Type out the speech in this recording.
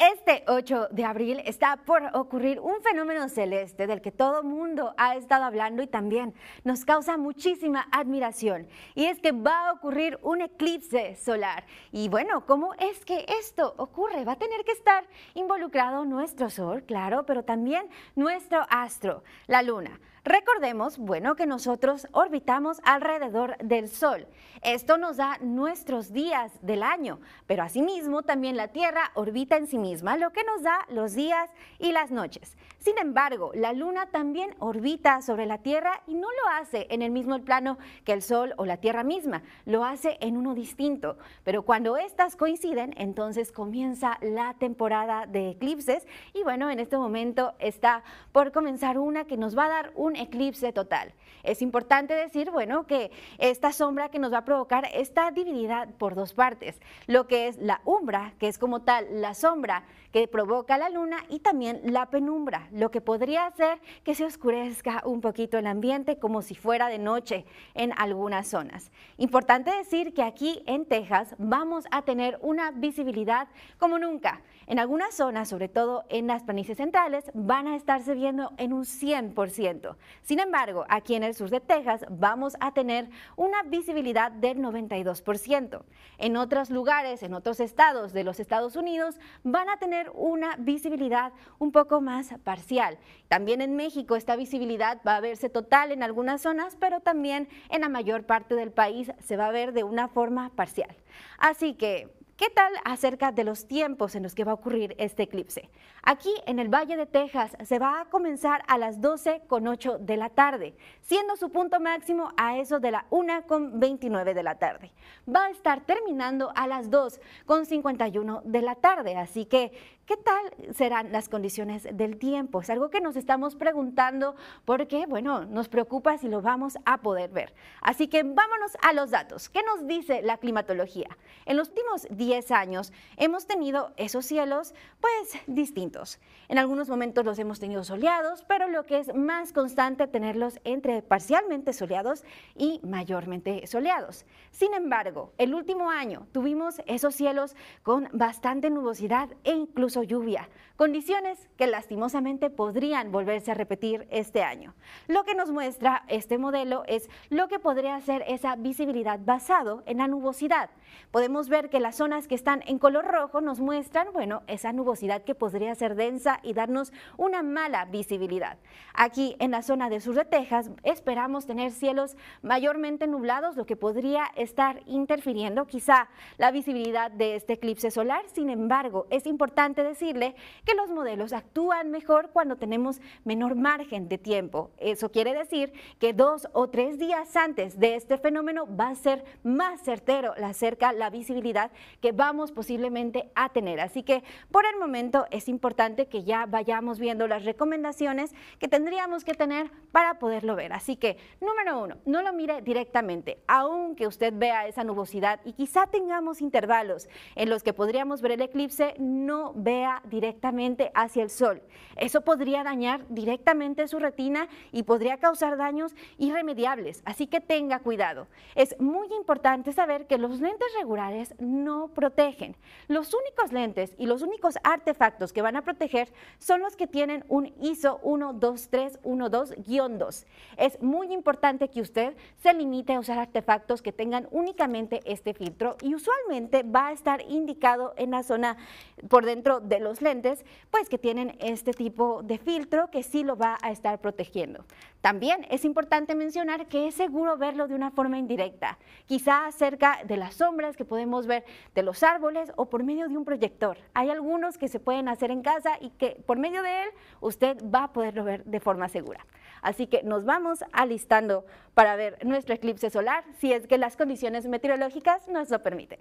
Este 8 de abril está por ocurrir un fenómeno celeste del que todo mundo ha estado hablando y también nos causa muchísima admiración. Y es que va a ocurrir un eclipse solar. Y bueno, ¿cómo es que esto ocurre? Va a tener que estar involucrado nuestro Sol, claro, pero también nuestro astro, la Luna. Recordemos, bueno, que nosotros orbitamos alrededor del Sol. Esto nos da nuestros días del año, pero asimismo también la Tierra orbita en sí misma, lo que nos da los días y las noches. Sin embargo, la Luna también orbita sobre la Tierra y no lo hace en el mismo plano que el Sol o la Tierra misma, lo hace en uno distinto. Pero cuando estas coinciden, entonces comienza la temporada de eclipses y bueno, en este momento está por comenzar una que nos va a dar un eclipse total. Es importante decir, bueno, que esta sombra que nos va a provocar está dividida por dos partes, lo que es la umbra, que es como tal la sombra que provoca la luna y también la penumbra, lo que podría hacer que se oscurezca un poquito el ambiente como si fuera de noche en algunas zonas. Importante decir que aquí en Texas vamos a tener una visibilidad como nunca. En algunas zonas, sobre todo en las planicies centrales, van a estarse viendo en un 100%. Sin embargo, aquí en el sur de Texas vamos a tener una visibilidad del 92%. En otros lugares, en otros estados de los Estados Unidos, van a tener una visibilidad un poco más parcial. También en México esta visibilidad va a verse total en algunas zonas, pero también en la mayor parte del país se va a ver de una forma parcial. Así que ¿Qué tal acerca de los tiempos en los que va a ocurrir este eclipse? Aquí en el Valle de Texas se va a comenzar a las 12 con 8 de la tarde, siendo su punto máximo a eso de la 1 con 29 de la tarde. Va a estar terminando a las 2 con 51 de la tarde, así que ¿qué tal serán las condiciones del tiempo? Es algo que nos estamos preguntando porque, bueno, nos preocupa si lo vamos a poder ver. Así que vámonos a los datos. ¿Qué nos dice la climatología? En los últimos 10 años, hemos tenido esos cielos pues distintos. En algunos momentos los hemos tenido soleados, pero lo que es más constante tenerlos entre parcialmente soleados y mayormente soleados. Sin embargo, el último año tuvimos esos cielos con bastante nubosidad e incluso lluvia, condiciones que lastimosamente podrían volverse a repetir este año. Lo que nos muestra este modelo es lo que podría ser esa visibilidad basado en la nubosidad. Podemos ver que la zona que están en color rojo nos muestran, bueno, esa nubosidad que podría ser densa y darnos una mala visibilidad. Aquí en la zona de sur de Texas esperamos tener cielos mayormente nublados, lo que podría estar interfiriendo quizá la visibilidad de este eclipse solar. Sin embargo, es importante decirle que los modelos actúan mejor cuando tenemos menor margen de tiempo. Eso quiere decir que dos o tres días antes de este fenómeno va a ser más certero la cerca la visibilidad que vamos posiblemente a tener. Así que por el momento es importante que ya vayamos viendo las recomendaciones que tendríamos que tener para poderlo ver. Así que, número uno, no lo mire directamente, aunque usted vea esa nubosidad y quizá tengamos intervalos en los que podríamos ver el eclipse, no vea directamente hacia el sol. Eso podría dañar directamente su retina y podría causar daños irremediables, así que tenga cuidado. Es muy importante saber que los lentes regulares no protegen. Los únicos lentes y los únicos artefactos que van a proteger son los que tienen un ISO 12312-2. Es muy importante que usted se limite a usar artefactos que tengan únicamente este filtro y usualmente va a estar indicado en la zona por dentro de los lentes, pues que tienen este tipo de filtro que sí lo va a estar protegiendo. También es importante mencionar que es seguro verlo de una forma indirecta, quizá cerca de las sombras que podemos ver de los árboles o por medio de un proyector. Hay algunos que se pueden hacer en casa y que por medio de él usted va a poderlo ver de forma segura. Así que nos vamos alistando para ver nuestro eclipse solar si es que las condiciones meteorológicas nos lo permiten.